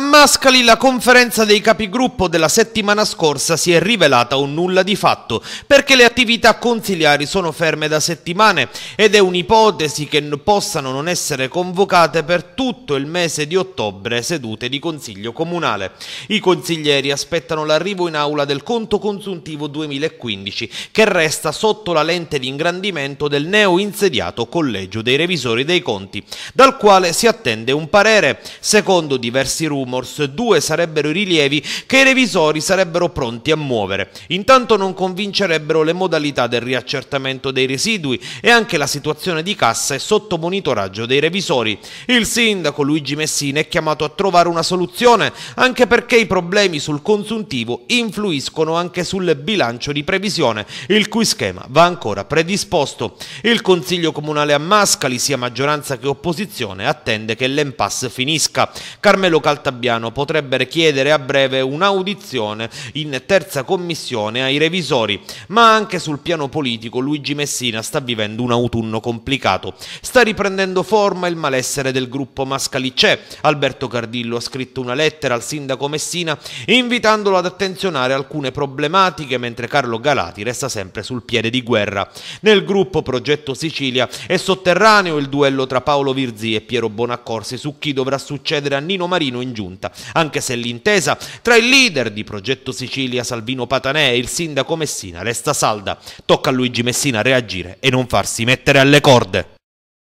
A Mascali la conferenza dei capigruppo della settimana scorsa si è rivelata un nulla di fatto, perché le attività consiliari sono ferme da settimane ed è un'ipotesi che possano non essere convocate per tutto il mese di ottobre sedute di consiglio comunale. I consiglieri aspettano l'arrivo in aula del conto consuntivo 2015, che resta sotto la lente di ingrandimento del neo insediato collegio dei revisori dei conti, dal quale si attende un parere, secondo diversi rumori rumors, due sarebbero i rilievi che i revisori sarebbero pronti a muovere. Intanto non convincerebbero le modalità del riaccertamento dei residui e anche la situazione di cassa è sotto monitoraggio dei revisori. Il sindaco Luigi Messina è chiamato a trovare una soluzione anche perché i problemi sul consuntivo influiscono anche sul bilancio di previsione, il cui schema va ancora predisposto. Il Consiglio Comunale a Mascali, sia maggioranza che opposizione, attende che l'impasse finisca. Carmelo Caltagirone Cartabbiano potrebbe chiedere a breve un'audizione in terza commissione ai revisori, ma anche sul piano politico Luigi Messina sta vivendo un autunno complicato. Sta riprendendo forma il malessere del gruppo Mascalicè. Alberto Cardillo ha scritto una lettera al sindaco Messina invitandolo ad attenzionare alcune problematiche, mentre Carlo Galati resta sempre sul piede di guerra. Nel gruppo Progetto Sicilia è sotterraneo il duello tra Paolo Virzi e Piero Bonaccorsi su chi dovrà succedere a Nino Marino in giorno giunta, anche se l'intesa tra il leader di Progetto Sicilia Salvino Patanè e il sindaco Messina resta salda. Tocca a Luigi Messina reagire e non farsi mettere alle corde.